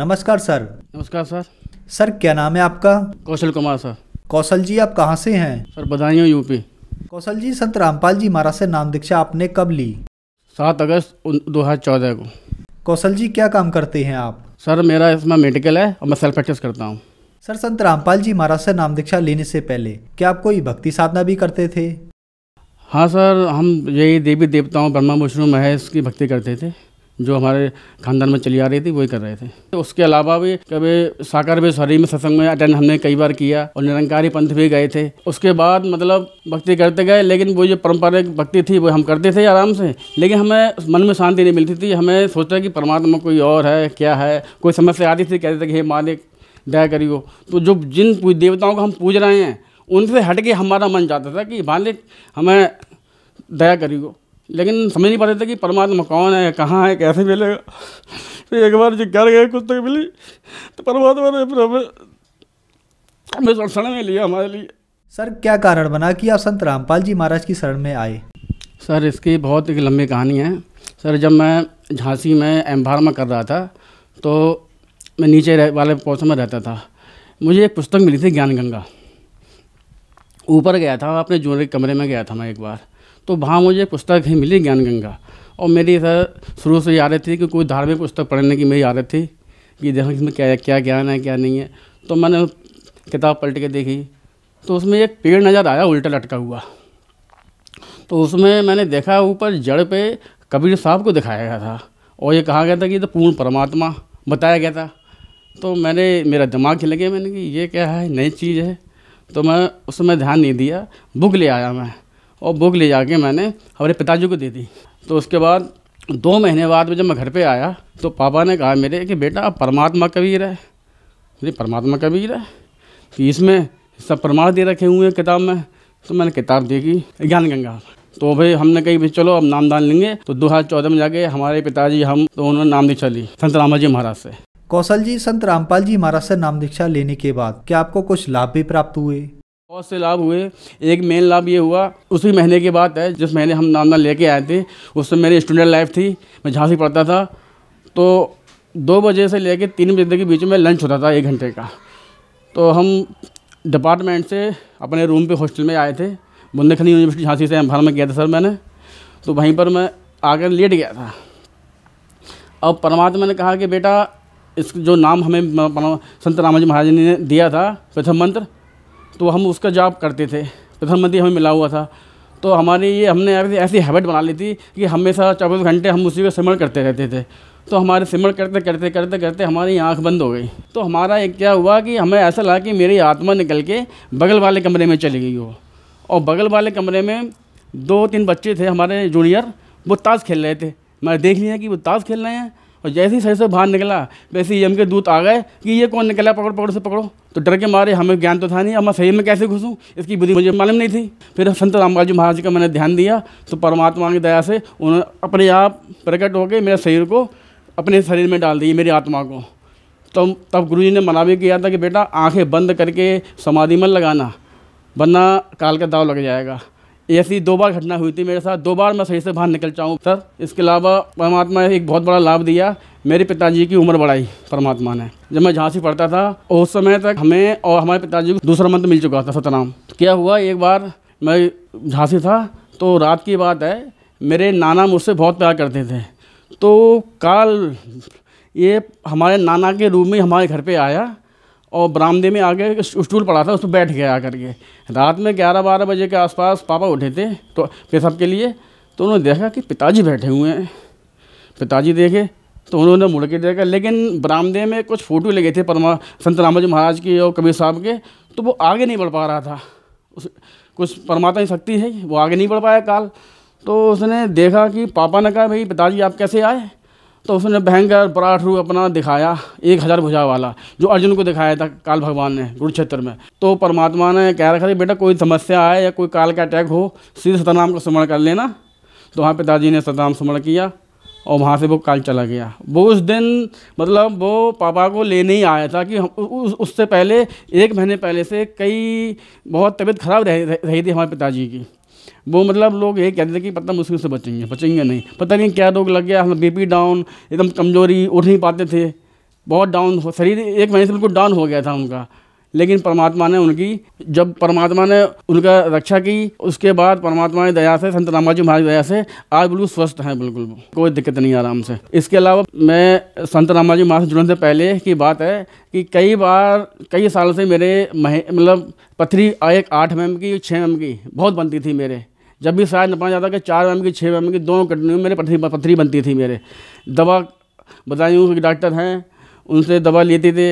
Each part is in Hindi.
नमस्कार सर नमस्कार सर सर क्या नाम है आपका कौशल कुमार सर कौशल जी आप कहाँ से हैं सर बधाई यूपी कौशल जी संत रामपाल जी महाराज से नाम दीक्षा आपने कब ली सात अगस्त दो हज़ार चौदह को कौशल जी क्या काम करते हैं आप सर मेरा इसमें मेडिकल है और मैं सेल्फ प्रैक्टिस करता हूँ सर संत रामपाल जी महाराज से नाम दीक्षा लेने से पहले क्या आप कोई भक्ति साधना भी करते थे हाँ सर हम यही देवी देवताओं ब्रह्मा विष्णु महेश की भक्ति करते थे जो हमारे खानदान में चली आ रही थी वही कर रहे थे तो उसके अलावा भी कभी साकार भी सरी में सत्संग में अटेंड हमने कई बार किया और निरंकारी पंथ भी गए थे उसके बाद मतलब भक्ति करते गए लेकिन वो जो पारंपरिक भक्ति थी वो हम करते थे आराम से लेकिन हमें मन में शांति नहीं मिलती थी हमें सोचा कि परमात्मा कोई और है क्या है कोई समस्या आती थी कहते थे कि हे मालिक दया करियो तो जो जिन देवताओं को हम पूज रहे हैं उनसे हट के हमारा मन जाता था कि मालिक हमें दया करियो लेकिन समझ नहीं पाते थे कि परमात्मा कौन है कहाँ है कैसे मिलेगा फिर तो एक बार जो घर गए कुछ तक मिली तो परमात्मा ने फिर हमें शरण में लिया हमारे लिए सर क्या कारण बना कि आप संत रामपाल जी महाराज की शरण में आए सर इसकी बहुत एक लंबी कहानी है सर जब मैं झांसी में एम में कर रहा था तो मैं नीचे रह, वाले पोर्सन में रहता था मुझे एक पुस्तक मिली थी ज्ञान गंगा ऊपर गया था अपने जूनियर कमरे में गया था मैं एक बार तो वहाँ मुझे पुस्तक ही मिली ज्ञान गंगा और मेरी सर शुरू से याद थी कि कोई धार्मिक पुस्तक पढ़ने की मेरी आदत थी कि देखो इसमें क्या क्या ज्ञान है क्या नहीं है तो मैंने किताब पलट के देखी तो उसमें एक पेड़ नज़र आया उल्टा लटका हुआ तो उसमें मैंने देखा ऊपर जड़ पे कबीर साहब को दिखाया गया था और ये कहा गया था कि तो पूर्ण परमात्मा बताया गया था तो मैंने मेरा दिमाग खिल गया मैंने कि ये क्या है नई चीज़ है तो मैं उसमें ध्यान नहीं दिया बुक ले आया मैं और बुक ले जाके मैंने हमारे पिताजी को दे दी तो उसके बाद दो महीने बाद में जब मैं घर पे आया तो पापा ने कहा मेरे कि बेटा आप परमात्मा कबीर है मेरे परमात्मा कबीर है तो इसमें सब प्रमाण दे रखे हुए हैं किताब में तो मैंने किताब देखी ज्ञान गंगा तो भाई हमने कही भाई चलो अब नाम दान लेंगे तो दो हज़ार चौदह में जाके हमारे पिताजी हम तो उन्होंने नाम दीक्षा ली संत रामा जी महाराज से कौशल जी संत रामपाल जी महाराज से नाम दीक्षा लेने के बाद क्या आपको कुछ लाभ भी प्राप्त हुए बहुत से लाभ हुए एक मेन लाभ ये हुआ उसी महीने की बात है जिस महीने हम नामदा लेके आए थे उस समय मेरी स्टूडेंट लाइफ थी मैं झांसी पढ़ता था तो दो बजे से कर तीन बजे के बीच में लंच होता था एक घंटे का तो हम डिपार्टमेंट से अपने रूम पे हॉस्टल में आए थे बुंदेखनी यूनिवर्सिटी झांसी से एम्फाल में गया था सर मैंने तो वहीं पर मैं आकर लेट गया था अब परमात्मा ने कहा कि बेटा इस जो नाम हमें संत रामाजी महाराज ने दिया था प्रथम मंत्र तो हम उसका जॉब करते थे प्रधानमंत्री हमें मिला हुआ था तो हमारी ये हमने ऐसी हैबिट बना ली थी कि हमेशा चौबीस घंटे हम उसी को सिमर करते रहते थे तो हमारे सिमरण करते करते करते करते हमारी आँख बंद हो गई तो हमारा एक क्या हुआ कि हमें ऐसा लगा कि मेरी आत्मा निकल के बगल वाले कमरे में चली गई वो और बगल वाले कमरे में दो तीन बच्चे थे हमारे जूनियर वो ताश खेल रहे थे मैंने देख लिया कि वो ताश खेल रहे हैं और जैसे ही सही से बाहर निकला वैसे ही ई के दूत आ गए कि ये कौन निकला पकड़ो पकड़ो से पकड़ो तो डर के मारे हमें ज्ञान तो था नहीं अब मैं सही में कैसे घुसूँ इसकी बुद्धि मुझे मालूम नहीं थी फिर संत जी महाराज का मैंने ध्यान दिया तो परमात्मा की दया से उन्होंने अपने आप प्रकट होकर मेरे शरीर को अपने शरीर में डाल दी मेरी आत्मा को तो तब गुरु जी ने मना भी किया था कि बेटा आँखें बंद करके समाधि में लगाना वरना काल का दाव लग जाएगा ऐसी दो बार घटना हुई थी मेरे साथ दो बार मैं सही से बाहर निकल चाहूँ सर इसके अलावा परमात्मा ने एक बहुत बड़ा लाभ दिया मेरे पिताजी की उम्र बढ़ाई परमात्मा ने जब मैं झांसी पढ़ता था उस समय तक हमें और हमारे पिताजी को दूसरा मंत्र मिल चुका था सतनाम तो क्या हुआ एक बार मैं झांसी था तो रात की बात है मेरे नाना मुझसे बहुत प्यार करते थे तो काल ये हमारे नाना के रूम में हमारे घर पर आया और बरामदे में आगे स्टूल पड़ा था उस पर बैठ गया आकर के रात में ग्यारह बारह बजे के आसपास पापा उठे थे तो पेशाब के लिए तो उन्होंने देखा कि पिताजी बैठे हुए हैं पिताजी देखे तो उन्होंने मुड़ के देखा लेकिन बरामदे में कुछ फ़ोटो लगे थे परमा संत रामाजी महाराज के और कबीर साहब के तो वो आगे नहीं बढ़ पा रहा था उस कुछ परमात्मा की शक्ति है वो आगे नहीं बढ़ पाया काल तो उसने देखा कि पापा ने कहा भाई पिताजी आप कैसे आए तो उसने भयंकर पराठू अपना दिखाया एक हज़ार भुजा वाला जो अर्जुन को दिखाया था काल भगवान ने कुरुक्षेत्र में तो परमात्मा ने कह रखा था बेटा कोई समस्या आए या कोई काल का अटैक हो सीधे सतनाम का स्मरण कर लेना तो वहाँ पिताजी ने सतनाम स्मरण किया और वहाँ से वो काल चला गया वो उस दिन मतलब वो पापा को लेने ही आया था कि उससे पहले एक महीने पहले से कई बहुत तबीयत ख़राब रह रही थी हमारे पिताजी की वो मतलब लोग यही कहते थे कि पता मुश्किल से बचेंगे बचेंगे नहीं पता नहीं क्या रोग लग गया हम बीपी डाउन एकदम कमजोरी उठ नहीं पाते थे बहुत डाउन हो शरीर एक महीने से बिल्कुल डाउन हो गया था उनका लेकिन परमात्मा ने उनकी जब परमात्मा ने उनका रक्षा की उसके बाद परमात्मा की दया से संत रामाजी महाराज दया से आज बिल्कुल स्वस्थ हैं बिल्कुल कोई दिक्कत नहीं आराम से इसके अलावा मैं संत रामाजी महाराज जुड़ने से पहले की बात है कि कई बार कई साल से मेरे मतलब पथरी एक आठ एम की छः एम की बहुत बनती थी मेरे जब भी शायद नपा जाता कि चार एम की छः एम की दोनों कंटिन्यू मेरे पथरी पथरी बनती थी मेरे दवा बताई हूँ डॉक्टर हैं उनसे दवा लेते थे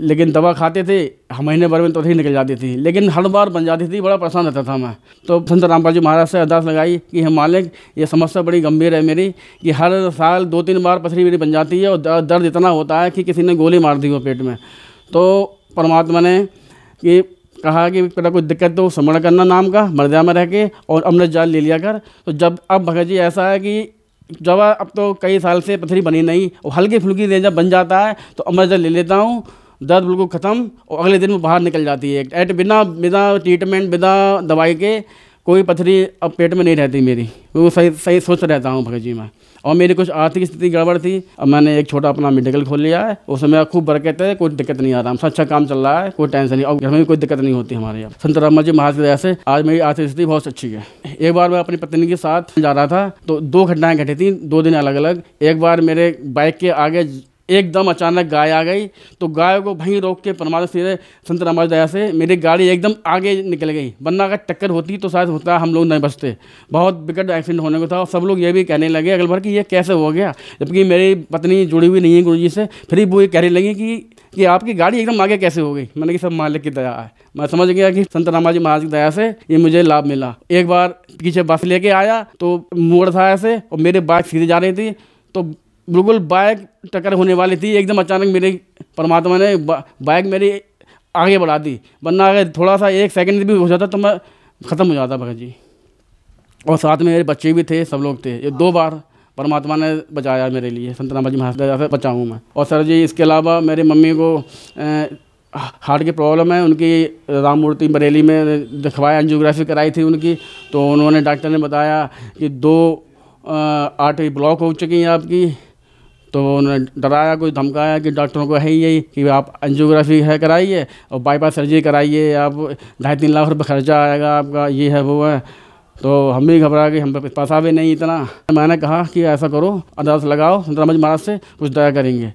लेकिन दवा खाते थे हाँ, महीने भर में तो ही निकल जाती थी लेकिन हर बार बन जाती थी बड़ा परेशान रहता था मैं तो संत रामपाल जी महाराज से अरदास लगाई कि हम मालिक ये समस्या बड़ी गंभीर है मेरी कि हर साल दो तीन बार पथरी मेरी बन जाती है और दर्द इतना होता है कि किसी ने गोली मार दी वो पेट में तो परमात्मा ने कि कहा कि बेटा कोई दिक्कत तो स्मरण करना नाम का मर्जा में रह के और अमृत जाल ले लिया कर तो जब अब भगत जी ऐसा है कि जब अब तो कई साल से पथरी बनी नहीं और हल्की फुल्की जब बन जाता है तो अमृत जाल ले लेता हूँ दर्द बिल्कुल ख़त्म और अगले दिन वो बाहर निकल जाती है एट बिना बिना ट्रीटमेंट बिना दवाई के कोई पथरी अब पेट में नहीं रहती मेरी वो सही सही सोच रहता हूँ भगत जी मैं और मेरी कुछ आर्थिक स्थिति गड़बड़ थी अब मैंने एक छोटा अपना मेडिकल खोल लिया है उसमें समय खूब बरकत है कोई दिक्कत नहीं आ रहा हमसे अच्छा काम चल रहा है कोई टेंशन नहीं और घर में भी कोई दिक्कत नहीं होती हमारे यहाँ संत रामा जी महाराज की दया से आज मेरी आर्थिक स्थिति बहुत अच्छी है एक बार मैं अपनी पत्नी के साथ जा रहा था तो दो घटनाएं घटी थी दो दिन अलग अलग एक बार मेरे बाइक के आगे एकदम अचानक गाय आ गई तो गाय को वहीं रोक के परमात्मा सीधे संत रामाज दया से मेरी गाड़ी एकदम आगे निकल गई वरना अगर टक्कर होती तो शायद होता हम लोग नहीं बचते बहुत बिकट एक्सीडेंट होने को था और सब लोग ये भी कहने लगे अगल भर कि ये कैसे हो गया जबकि मेरी पत्नी जुड़ी हुई नहीं है गुरु जी से फिर वो ये कहने लगी कि कि आपकी गाड़ी एकदम आगे कैसे हो गई मैंने कि सब मालिक की दया है मैं समझ गया कि संत रामाजी महाराज की दया से ये मुझे लाभ मिला एक बार पीछे बस लेके आया तो मोड़ था ऐसे और मेरे बाइक सीधे जा रही थी तो बिल्कुल बाइक टक्कर होने वाली थी एकदम अचानक मेरे परमात्मा ने बाइक मेरी आगे बढ़ा दी वरना अगर थोड़ा सा एक सेकंड भी हो जाता तो मैं ख़त्म हो जाता भगत जी और साथ में मेरे बच्चे भी थे सब लोग थे ये दो बार परमात्मा ने बचाया मेरे लिए संत जी महाराज से बचा हूँ मैं और सर जी इसके अलावा मेरे मम्मी को हार्ट की प्रॉब्लम है उनकी राम मूर्ति बरेली में दिखवाया एंजियोग्राफी कराई थी उनकी तो उन्होंने डॉक्टर ने बताया कि दो आर्टरी ब्लॉक हो चुकी हैं आपकी तो उन्होंने डराया कुछ धमकाया कि डॉक्टरों को है ही यही कि आप एंजियोग्राफी है कराइए और बाईपास सर्जरी कराइए आप ढाई तीन लाख रुपये खर्चा आएगा आपका ये है वो है तो हम भी घबरा गए हम पैसा भी नहीं इतना मैंने कहा कि ऐसा करो अरदास लगाओ रमज महाराज से कुछ दया करेंगे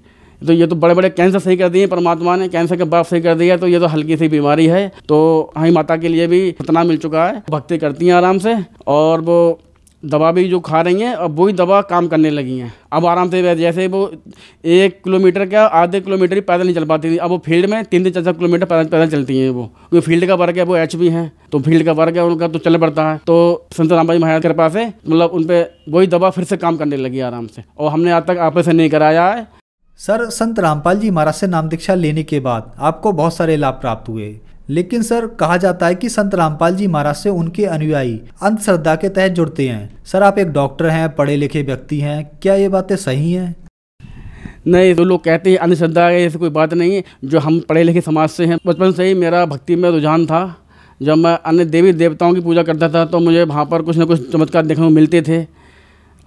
तो ये तो बड़े बड़े कैंसर सही कर दिए परमात्मा ने कैंसर के बाप सही कर दिया तो ये तो हल्की सी बीमारी है तो हमारी माता के लिए भी इतना मिल चुका है भक्ति करती हैं आराम से और वो दवा भी जो खा रही हैं अब वही दवा काम करने लगी हैं अब आराम से जैसे वो एक किलोमीटर का आधे किलोमीटर ही पैदल नहीं चल पाती थी अब वो फील्ड में तीन तीन चार चार किलोमीटर पैदल पैदल चलती हैं वो क्योंकि फील्ड का वर्ग है वो एच भी हैं तो फील्ड का वर्ग है उनका तो चल पड़ता है तो संत रामबाई महाराज कृपा से मतलब उन पर वही दवा फिर से काम करने लगी आराम से और हमने आज तक ऑपरेशन नहीं कराया है सर संत रामपाल जी महाराज से नाम दीक्षा लेने के बाद आपको बहुत सारे लाभ प्राप्त हुए लेकिन सर कहा जाता है कि संत रामपाल जी महाराज से उनके अनुयायी अंधश्रद्धा के तहत जुड़ते हैं सर आप एक डॉक्टर हैं पढ़े लिखे व्यक्ति हैं क्या ये बातें सही हैं नहीं जो लोग कहते हैं अंधश्रद्धा ऐसी कोई बात नहीं है जो हम पढ़े लिखे समाज से हैं बचपन से ही मेरा भक्ति में रुझान था जब मैं अन्य देवी देवताओं की पूजा करता था तो मुझे वहाँ पर कुछ ना कुछ चमत्कार देखने को मिलते थे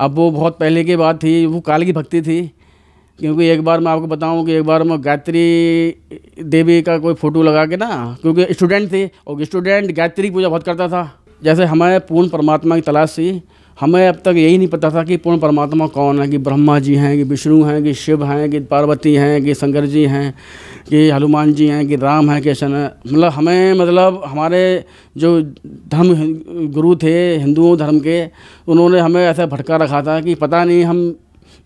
अब वो बहुत पहले की बात थी वो काल की भक्ति थी क्योंकि एक बार मैं आपको बताऊं कि एक बार मैं गायत्री देवी का कोई फ़ोटो लगा के ना क्योंकि स्टूडेंट थे और स्टूडेंट गायत्री पूजा बहुत करता था जैसे हमें पूर्ण परमात्मा की तलाश थी हमें अब तक यही नहीं पता था कि पूर्ण परमात्मा कौन है कि ब्रह्मा जी हैं कि विष्णु हैं कि शिव हैं कि पार्वती हैं कि शंकर जी हैं कि हनुमान जी हैं कि राम हैं कृष्ण है मतलब हमें मतलब हमारे जो धर्म गुरु थे हिंदुओं धर्म के उन्होंने हमें ऐसा भटका रखा था कि पता नहीं हम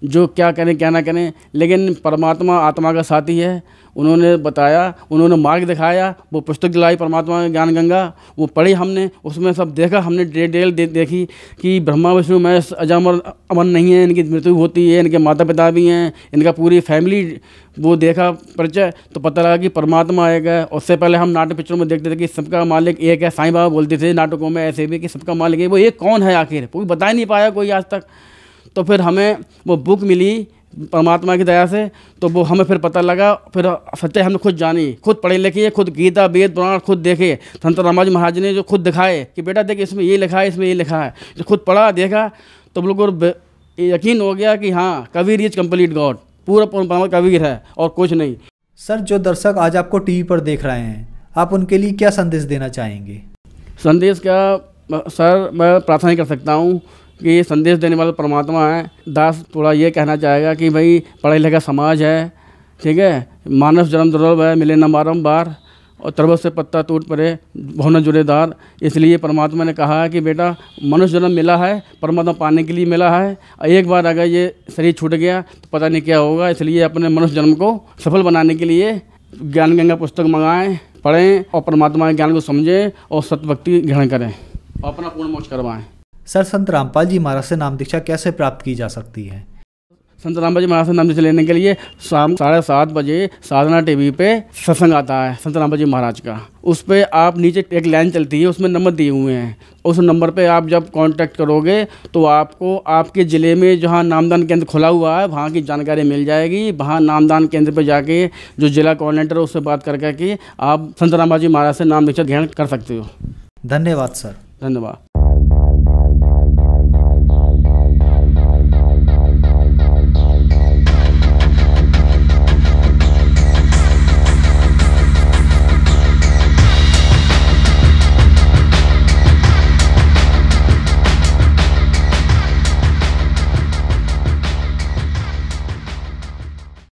जो क्या करें क्या ना करें लेकिन परमात्मा आत्मा का साथी है उन्होंने बताया उन्होंने मार्ग दिखाया वो पुस्तक दिलाई परमात्मा का ज्ञान गंगा वो पढ़ी हमने उसमें सब देखा हमने डिटेल दे, देखी कि ब्रह्मा विष्णु महेश अजामर अमन नहीं है इनकी मृत्यु होती है इनके माता पिता भी हैं इनका पूरी फैमिली वो देखा परिचय तो पता लगा कि परमात्मा आएगा उससे पहले हम नाटक पिक्चरों में देखते थे कि सबका मालिक एक है साईं बाबा बोलते थे नाटकों में ऐसे भी कि सबका मालिक है वो एक कौन है आखिर कोई बता ही नहीं पाया कोई आज तक तो फिर हमें वो बुक मिली परमात्मा की दया से तो वो हमें फिर पता लगा फिर सत्य हमने खुद जानी खुद पढ़े लिखी है खुद गीता वेद पुराण खुद देखे संत रामाजी महाराज ने जो खुद दिखाए कि बेटा देख इसमें ये लिखा है इसमें ये लिखा है जो खुद पढ़ा देखा तो बिल्कुल यकीन हो गया कि हाँ कबीर इज कम्प्लीट गॉड पूरा परमात्मा कबीर है और कुछ नहीं सर जो दर्शक आज आपको टी पर देख रहे हैं आप उनके लिए क्या संदेश देना चाहेंगे संदेश का सर मैं प्रार्थना कर सकता हूँ कि ये संदेश देने वाला परमात्मा है दास थोड़ा ये कहना चाहेगा कि भाई पढ़ा लिखा समाज है ठीक है मानव जन्म दुर्लभ है मिले न बारम्बार और तरबत से पत्ता टूट पड़े भवन जुड़ेदार इसलिए परमात्मा ने कहा है कि बेटा मनुष्य जन्म मिला है परमात्मा पाने के लिए मिला है एक बार अगर ये शरीर छूट गया तो पता नहीं क्या होगा इसलिए अपने मनुष्य जन्म को सफल बनाने के लिए ज्ञान गंगा पुस्तक मंगाएं पढ़ें और परमात्मा के ज्ञान को समझें और सतभक्ति ग्रहण करें अपना पूर्ण मोक्ष करवाएं सर संत रामपाल जी महाराज से नाम दीक्षा कैसे प्राप्त की जा सकती है संत रामपाल जी महाराज से नाम दीक्षा लेने के लिए शाम साढ़े सात बजे साधना टीवी पे सत्संग आता है संत रामपाल जी महाराज का उस पर आप नीचे एक लाइन चलती है उसमें नंबर दिए हुए हैं उस नंबर पे आप जब कांटेक्ट करोगे तो आपको आपके ज़िले में जहाँ नामदान केंद्र खुला हुआ है वहाँ की जानकारी मिल जाएगी वहाँ नामदान केंद्र पर जाके जो जिला कोऑर्डिनेटर है उससे बात करके कि आप संत रामबाजी महाराज से नाम दीक्षा ग्रहण कर सकते हो धन्यवाद सर धन्यवाद